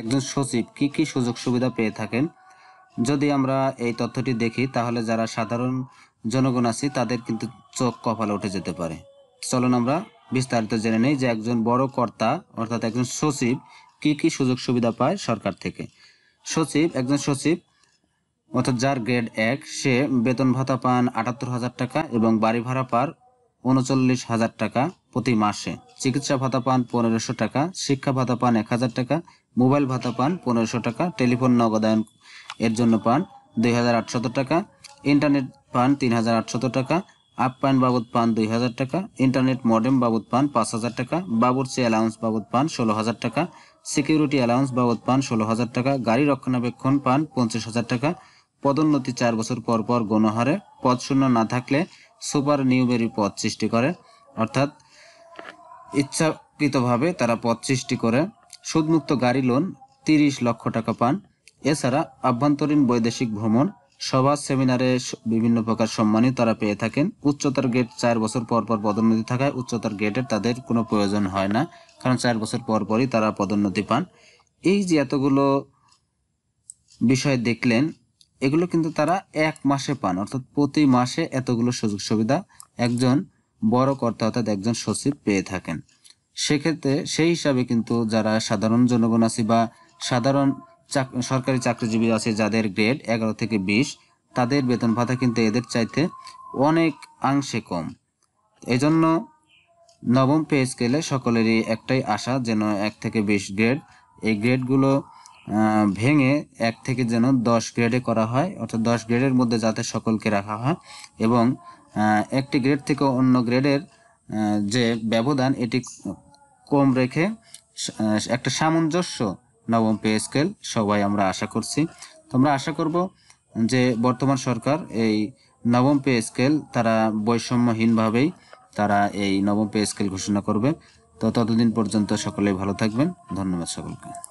একজন সচিব কি কি সুযোগ সুবিধা পেয়ে থাকেন যদি আমরা এই তথ্যটি দেখি তাহলে যারা সাধারণ জনগণ আছি তাদের কিন্তু চোখ কপালে উঠে যেতে পারে চলুন আমরা বিস্তারিত জেনে নেই যে একজন বড় কর্তা অর্থাৎ একজন সচিব কি কি সুযোগ সুবিধা পায় সরকার থেকে সচিব একজন সচিব অর্থাৎ যার গ্রেড এক সে বেতন ভাতা পান আটাত্তর হাজার টাকা এবং বাড়ি ভাড়া পার উনচল্লিশ হাজার টাকা প্রতি মাসে চিকিৎসা ভাতা পান পনেরোশো টাকা শিক্ষা ভাতা পান এক হাজার টাকা মোবাইল ভাতা পান পনেরোশো টাকা টেলিফোন নগদায়ন এর জন্য পান দুই টাকা ইন্টারনেট পান তিন টাকা আপ পান বাবদ পান দুই হাজার টাকা ইন্টারনেট মডেম বাবদ পান পাঁচ হাজার টাকা বাবুরচি অ্যালাউন্স বাবদ পান ষোলো হাজার টাকা সিকিউরিটি অ্যালাউন্স বাবদ পান ষোলো হাজার টাকা গাড়ি রক্ষণাবেক্ষণ পান পঞ্চাশ হাজার টাকা পদোন্নতি চার বছর পর পর গণহারে পদ শূন্য না থাকলে সুপার নিউবেরি পদ সৃষ্টি করে অর্থাৎ ইচ্ছাকৃতভাবে তারা পদ সৃষ্টি করে সুদমুক্ত গাড়ি লোন তিরিশ লক্ষ টাকা পান এছাড়া আভ্যন্তরীণ বৈদেশিক ভ্রমণ সভা সেমিনারে বিভিন্ন প্রকার সম্মানই তারা পেয়ে থাকেন উচ্চতর গেট চার বছর পর পর পদোন্নতি থাকায় উচ্চতর গেটের তাদের কোনো প্রয়োজন হয় না কারণ চার বছর পর পরই তারা পদোন্নতি পান এই যে এতগুলো বিষয় দেখলেন এগুলো কিন্তু তারা এক মাসে পান অর্থাৎ প্রতি মাসে এতগুলো সুযোগ সুবিধা একজন বড় কর্তা অর্থাৎ একজন সচিব পেয়ে থাকেন সেক্ষেত্রে সেই হিসাবে কিন্তু যারা সাধারণ জনগণ আছে বা সাধারণ সরকারি চাকরিজীবী আছে যাদের গ্রেড এগারো থেকে বিশ তাদের বেতন ভাতা কিন্তু এদের চাইতে অনেক অংশে কম এজন্য নবম পে স্কেলে সকলেরই একটাই আশা যেন এক থেকে বিশ গ্রেড এই গ্রেডগুলো ভেঙে এক থেকে যেন দশ গ্রেডে করা হয় অর্থাৎ দশ গ্রেডের মধ্যে যাতে সকলকে রাখা হয় এবং একটি গ্রেড থেকে অন্য গ্রেডের যে ব্যবধান এটি কম রেখে একটা সামঞ্জস্য নবম পে স্কেল সবাই আমরা আশা করছি তোমরা আশা করব যে বর্তমান সরকার এই নবম পে স্কেল তারা বৈষম্যহীনভাবেই তারা এই নবম পে স্কেল ঘোষণা করবে তো ততদিন পর্যন্ত সকলেই ভালো থাকবেন ধন্যবাদ সকলকে